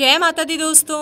जय माता दी दोस्तों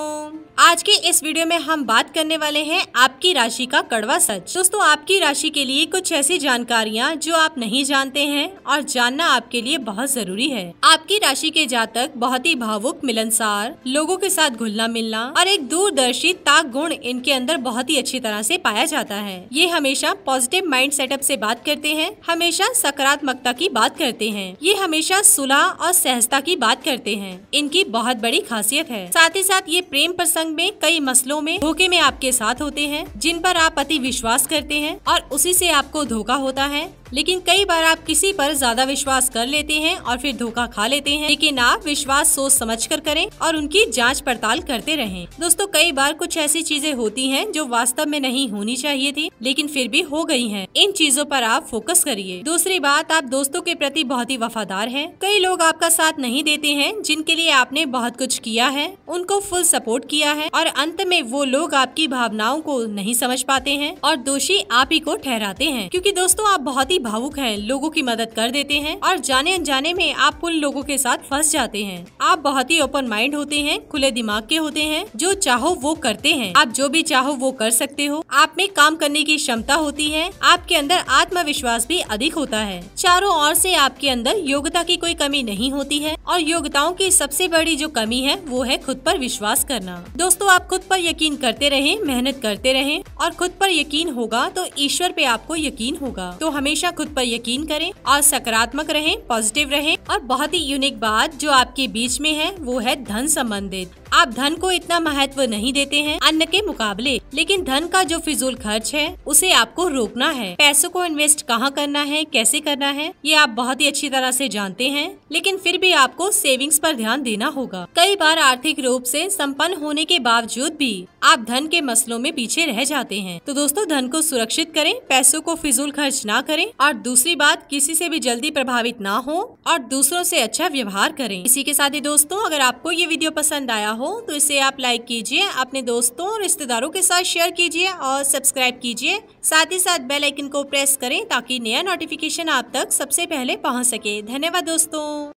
आज के इस वीडियो में हम बात करने वाले हैं आपकी राशि का कड़वा सच दोस्तों आपकी राशि के लिए कुछ ऐसी जानकारियाँ जो आप नहीं जानते हैं और जानना आपके लिए बहुत जरूरी है आपकी राशि के जातक बहुत ही भावुक मिलनसार लोगों के साथ घुलना मिलना और एक दूरदर्शी ताक गुण इनके अंदर बहुत ही अच्छी तरह से पाया जाता है ये हमेशा पॉजिटिव माइंड सेटअप से बात करते हैं हमेशा सकारात्मकता की बात करते हैं ये हमेशा सुलह और सहजता की बात करते हैं इनकी बहुत बड़ी खासियत आवश्यक है साथ ही साथ ये प्रेम प्रसंग में कई मसलों में धोखे में आपके साथ होते हैं जिन पर आप अति विश्वास करते हैं और उसी से आपको धोखा होता है लेकिन कई बार आप किसी पर ज्यादा विश्वास कर लेते हैं और फिर धोखा खा लेते हैं लेकिन आप विश्वास सोच समझ कर करें और उनकी जांच पड़ताल करते रहें दोस्तों कई बार कुछ ऐसी चीजें होती हैं जो वास्तव में नहीं होनी चाहिए थी लेकिन फिर भी हो गई हैं इन चीजों पर आप फोकस करिए दूसरी बात आप दोस्तों के प्रति बहुत ही वफादार है कई लोग आपका साथ नहीं देते हैं जिनके लिए आपने बहुत कुछ किया है है उनको फुल सपोर्ट किया है और अंत में वो लोग आपकी भावनाओं को नहीं समझ पाते हैं और दोषी आप ही को ठहराते हैं क्योंकि दोस्तों आप बहुत ही भावुक हैं लोगों की मदद कर देते हैं और जाने अनजाने में आप उन लोगों के साथ फंस जाते हैं आप बहुत ही ओपन माइंड होते हैं खुले दिमाग के होते हैं जो चाहो वो करते हैं आप जो भी चाहो वो कर सकते हो आप में काम करने की क्षमता होती है आपके अंदर आत्मविश्वास भी अधिक होता है चारों ओर से आपके अंदर योग्यता की कोई कमी नहीं होती है और योग्यताओं की सबसे बड़ी जो कमी है वो वो है खुद पर विश्वास करना दोस्तों आप खुद पर यकीन करते रहे मेहनत करते रहे और खुद पर यकीन होगा तो ईश्वर पे आपको यकीन होगा तो हमेशा खुद पर यकीन करें और सकारात्मक रहें पॉजिटिव रहें और बहुत ही यूनिक बात जो आपके बीच में है वो है धन संबंधित आप धन को इतना महत्व नहीं देते हैं अन्य के मुकाबले लेकिन धन का जो फिजूल खर्च है उसे आपको रोकना है पैसों को इन्वेस्ट कहाँ करना है कैसे करना है ये आप बहुत ही अच्छी तरह से जानते हैं लेकिन फिर भी आपको सेविंग्स पर ध्यान देना होगा कई बार आर्थिक रूप से संपन्न होने के बावजूद भी आप धन के मसलों में पीछे रह जाते हैं तो दोस्तों धन को सुरक्षित करें पैसों को फिजूल खर्च ना करें और दूसरी बात किसी से भी जल्दी प्रभावित ना हो और दूसरों से अच्छा व्यवहार करें इसी के साथ ही दोस्तों अगर आपको ये वीडियो पसंद आया हो तो इसे आप लाइक कीजिए अपने दोस्तों और रिश्तेदारों के साथ शेयर कीजिए और सब्सक्राइब कीजिए साथ ही साथ बेल आइकन को प्रेस करें ताकि नया नोटिफिकेशन आप तक सबसे पहले पहुँच सके धन्यवाद दोस्तों